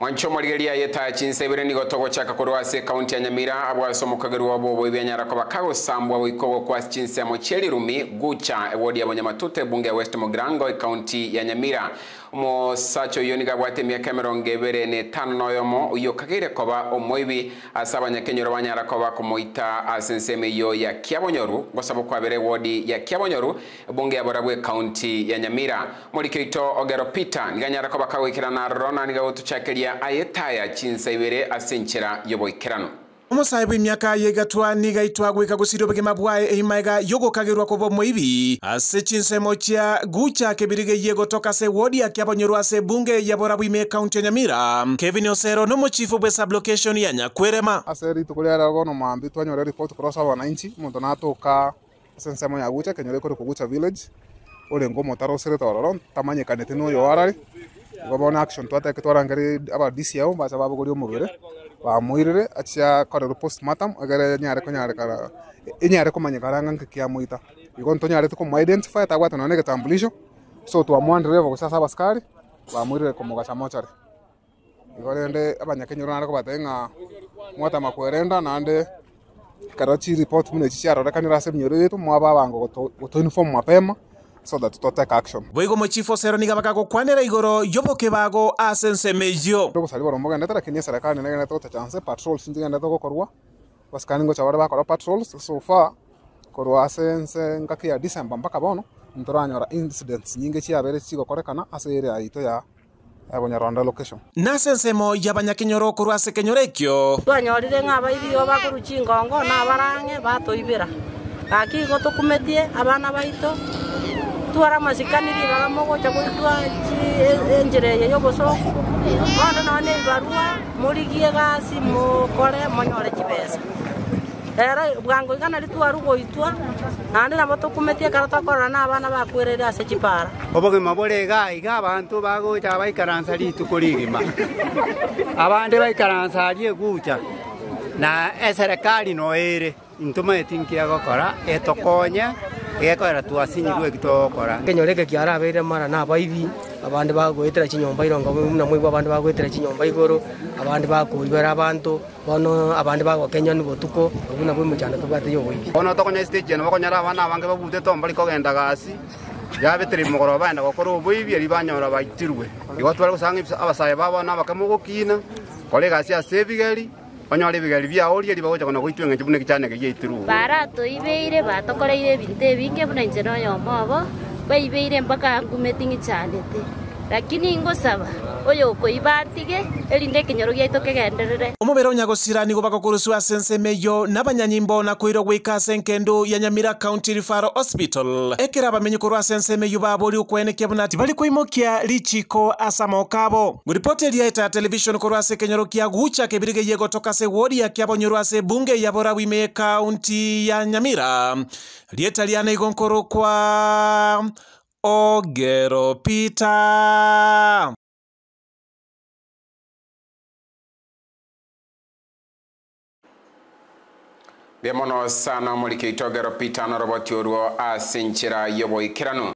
mwancho mwarigeria yetaye chinsebere nigo togochaka kurwase kaunti ya nyamira abwasomokagerwa bobo ibyenyarako bakagosambwa bwikogo kwa chinse mocheli rumi gucha ewodi ya bonyamatute bunge ya west mogrango ekaunti ya nyamira omosacha oyo niga bwate emiaka emerongo ebere na etano na oyomo oyo kageire koba omoibi ase abanyakenyoro banyara koba komoita ase ensemo eyo ya kiabonyoru gosaba kwabera ewodi ya kiabonyoru ebunge ya bora bwa ekaunti ya nyamira morikeito ogero pita niga nyara koba kagoikerana aroro na niga gotuchakeria ya ayetaya chinsebere asenchera yoboikerano omosayibo emyaka yeigatwaniga itwagwika gusira obogima bwaye eimaega yogokagerwa koba omoibi ase chinsemo chia guchake birige yegotoka se wodi ake abonyerwa ase ebunge yabora bwime kaunti ya nyamira kevin osero nomochifu bwe sublocation ya nyakwerema ase rituko riarego nomwambi twanyore report kurosa abananchi omonto natuka ase ensemo ya gucha kenyore kore kogucha village orengo omotarosire tororo tamanyekanete noyo arare gobona action twata kitwarangere aba DCO ba sababu babo gori omurwere ba muirire acha kare post matam agare nyare ko nyare kara inyare ko manye karanga nkikia muita iko nto nyare tuko mu identify ta gwata none kitambulisho so to twa revo kusa saba skari ba muirire ko mugasha mochari iko ende aba kenyoro nare ko batenga mwata makwerenda nande karachi report mune chicharo rakanira semnyoro yetu mwaba bango to inform mapema so that tutoteka action boigo mochifu osero niga bagagokwanera igoro yoboke bago ase ensemo eyio togosari borombo gendete lakini eserekari nene gendete gote chance patrols nchigendete gokorwa basikani ngocha bare bakora patrols so far korwa ase ense ngaki ya december mpaka bono ntoranyora incidents nyinge chiabere chigokorekana ase area yaito ya abanyarwanda location nase ensemo yabanyakenyoro okorwa ase kenyoro ekio twanyorire ng'a abaibio bakoruchi ingongo na abarang'e batoibera gaki igo tokumetie abana baito twaramasikanirie bagamogocha gwitwa enjira e, eye yobosoku bono none ibarua morigie gasi mukore monyore chibesa era bwango igana ritwarugoitwa naende nabo tokumetia ekara twakorora na abana bakwirere ase chipara obogima bore iga iga abanto bagocha baikaransa rituko rigima abande baikaransa arie egucha na eserekari noere ntumaeti nkiagokora etokonye gekorera twasinyirwe gitokora kenyoreke kiarabeire mara na abaibi abandi bagwetera chinyomba ironga muna mwibo abandi bagwetera chinyomba igoro abandi bakuibera abantu bono abande abandi ni botuko obuna bwe muchanda tubwate yo buibi bono tokonya stage eno bakonyara abana abange babute tombali kogenda gasi yabetire mugoro baenda gokora obuibi eri banyora baitirwe igo twari gusanga abasaye babona abakamugo kina gasi asebigeri onyoore bigari biao rieri bagocha gona goitwenga nche buna gichanege giaitiru baratoibeire batokoreire ebinto ebinge buna inche nonyomo obo baibeire mpaka ngumeti ng'ichanete lakini ngosaba uyu kuibatigie erinde kinyoro giaitu kigenderere umubira unyagucirani gubako kurucwa sensemeyo nabanyanyimbo na gwika ase nkendu ya nyamira county referral hospital ekera bamenyi korwa sensemeyo babori ukwenekia buna ati bali kuimokia lichiko asa maokabo nguripoti eliaeta television korwa ase kenyoro kia gucha kebirigeiye gotoka ase wodi ya kiabo nyorwa ase bunge ya wime county ya nyamira lieta liana igonkorokwa ogero pita bia mono sana mori itogero pitano roboti oruo asinchira yobo ikiranu